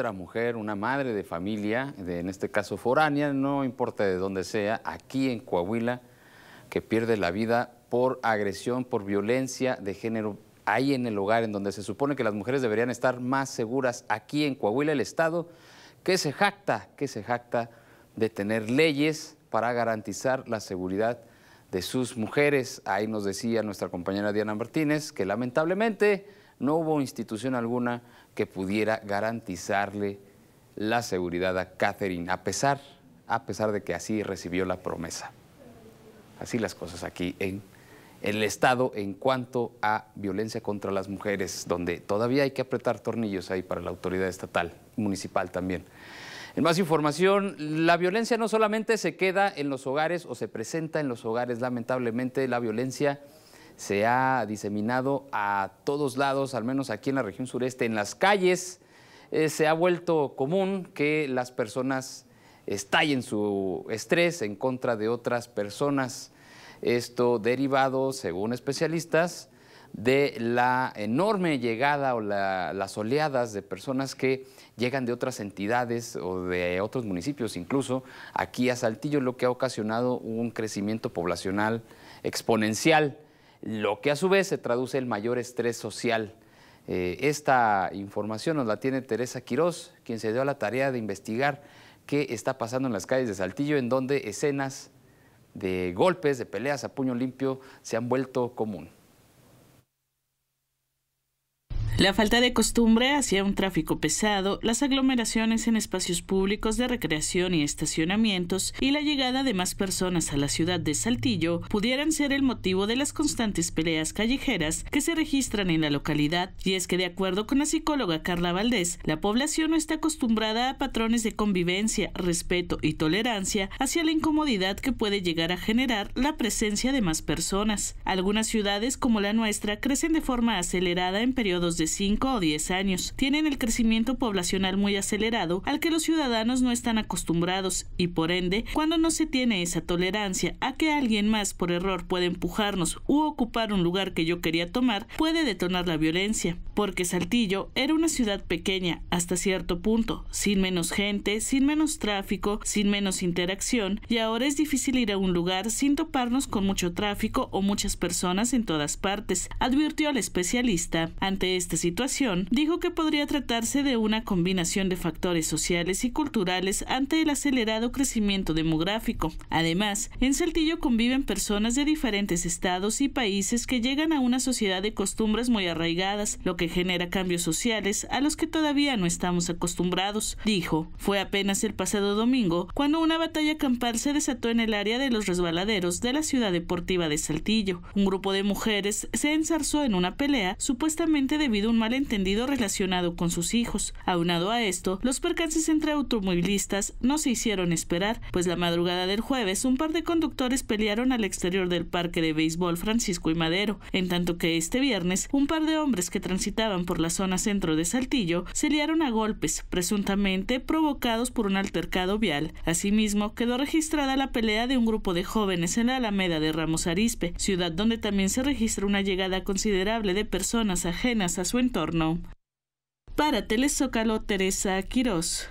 otra mujer, una madre de familia, en este caso foránea, no importa de dónde sea, aquí en Coahuila, que pierde la vida por agresión, por violencia de género, ahí en el hogar, en donde se supone que las mujeres deberían estar más seguras, aquí en Coahuila, el Estado, que se jacta, que se jacta de tener leyes para garantizar la seguridad de sus mujeres. Ahí nos decía nuestra compañera Diana Martínez que lamentablemente no hubo institución alguna que pudiera garantizarle la seguridad a Catherine, a pesar, a pesar de que así recibió la promesa. Así las cosas aquí en el Estado en cuanto a violencia contra las mujeres, donde todavía hay que apretar tornillos ahí para la autoridad estatal, municipal también. En más información, la violencia no solamente se queda en los hogares o se presenta en los hogares, lamentablemente la violencia se ha diseminado a todos lados, al menos aquí en la región sureste, en las calles. Eh, se ha vuelto común que las personas estallen su estrés en contra de otras personas. Esto derivado, según especialistas, de la enorme llegada o las oleadas de personas que llegan de otras entidades o de otros municipios, incluso aquí a Saltillo, lo que ha ocasionado un crecimiento poblacional exponencial lo que a su vez se traduce en mayor estrés social. Eh, esta información nos la tiene Teresa Quirós, quien se dio a la tarea de investigar qué está pasando en las calles de Saltillo, en donde escenas de golpes, de peleas a puño limpio se han vuelto común. La falta de costumbre hacia un tráfico pesado, las aglomeraciones en espacios públicos de recreación y estacionamientos y la llegada de más personas a la ciudad de Saltillo pudieran ser el motivo de las constantes peleas callejeras que se registran en la localidad. Y es que de acuerdo con la psicóloga Carla Valdés, la población no está acostumbrada a patrones de convivencia, respeto y tolerancia hacia la incomodidad que puede llegar a generar la presencia de más personas. Algunas ciudades como la nuestra crecen de forma acelerada en periodos de 5 o 10 años. Tienen el crecimiento poblacional muy acelerado al que los ciudadanos no están acostumbrados y por ende, cuando no se tiene esa tolerancia a que alguien más por error puede empujarnos u ocupar un lugar que yo quería tomar, puede detonar la violencia porque Saltillo era una ciudad pequeña hasta cierto punto, sin menos gente, sin menos tráfico, sin menos interacción, y ahora es difícil ir a un lugar sin toparnos con mucho tráfico o muchas personas en todas partes, advirtió el especialista. Ante esta situación, dijo que podría tratarse de una combinación de factores sociales y culturales ante el acelerado crecimiento demográfico. Además, en Saltillo conviven personas de diferentes estados y países que llegan a una sociedad de costumbres muy arraigadas, lo que genera cambios sociales a los que todavía no estamos acostumbrados, dijo. Fue apenas el pasado domingo cuando una batalla campal se desató en el área de los resbaladeros de la ciudad deportiva de Saltillo. Un grupo de mujeres se enzarzó en una pelea supuestamente debido a un malentendido relacionado con sus hijos. Aunado a esto, los percances entre automovilistas no se hicieron esperar, pues la madrugada del jueves un par de conductores pelearon al exterior del parque de béisbol Francisco y Madero, en tanto que este viernes un par de hombres que transitaron por la zona centro de Saltillo se liaron a golpes, presuntamente provocados por un altercado vial. Asimismo, quedó registrada la pelea de un grupo de jóvenes en la Alameda de Ramos Arispe, ciudad donde también se registra una llegada considerable de personas ajenas a su entorno. Para Telezócalo, Teresa Quirós.